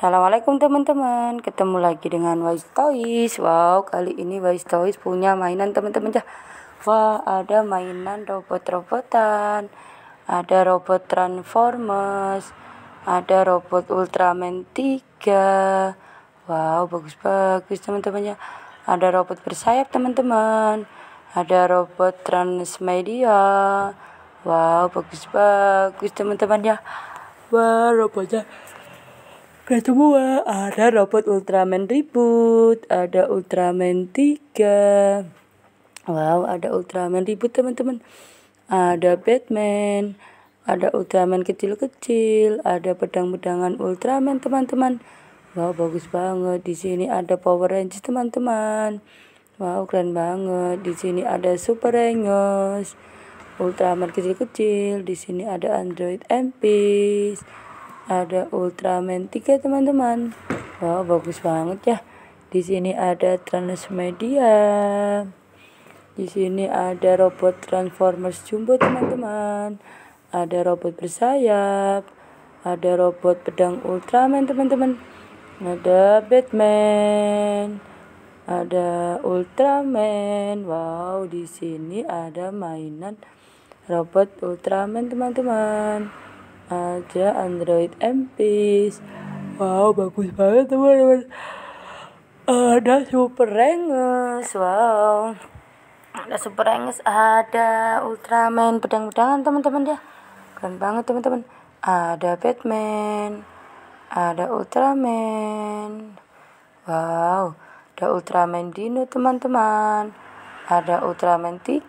Assalamualaikum teman-teman Ketemu lagi dengan Wise Toys Wow kali ini Wise Toys punya mainan teman-teman ya Wah ada mainan robot-robotan Ada robot Transformers Ada robot Ultraman 3 Wow bagus-bagus teman-teman ya Ada robot bersayap teman-teman Ada robot transmedia Wow bagus-bagus teman-teman ya Wah robotnya Kalian semua ada robot Ultraman ribut. ada Ultraman 3. Wow, ada Ultraman ribut teman-teman. Ada Batman, ada Ultraman kecil-kecil, ada pedang-pedangan Ultraman teman-teman. Wow, bagus banget. Di sini ada Power Rangers teman-teman. Wow, keren banget. Di sini ada Super Rangers, Ultraman kecil-kecil. Di sini ada Android MPs ada Ultraman 3 ya, teman-teman wow bagus banget ya di sini ada Transmedia di sini ada robot Transformers Jumbo teman-teman ada robot bersayap ada robot pedang Ultraman teman-teman ada Batman ada Ultraman. Wow, di sini ada mainan robot Ultraman, teman-teman aja Android MPs wow bagus banget teman-teman ada Super Renges wow ada Super Renges ada Ultraman pedang-pedangan teman-teman ya keren banget teman-teman ada Batman ada Ultraman wow ada Ultraman Dino teman-teman ada Ultraman 3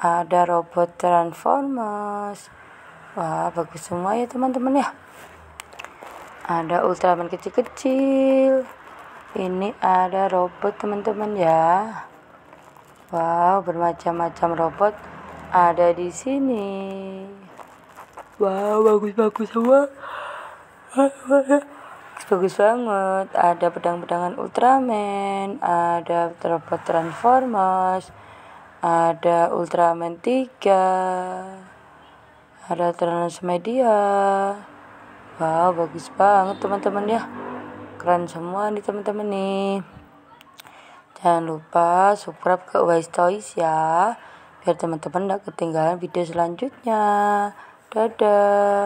ada robot Transformers Wah, bagus semua ya teman-teman ya. Ada Ultraman kecil-kecil. Ini ada robot teman-teman ya. Wow, bermacam-macam robot ada di sini. Wow, bagus-bagus semua. Bagus banget. Ada pedang-pedangan Ultraman, ada robot Transformers, ada Ultraman 3 ada transmedia wow bagus banget teman-teman ya keren semua nih teman-teman nih jangan lupa subscribe ke Wise Toys ya biar teman-teman gak ketinggalan video selanjutnya dadah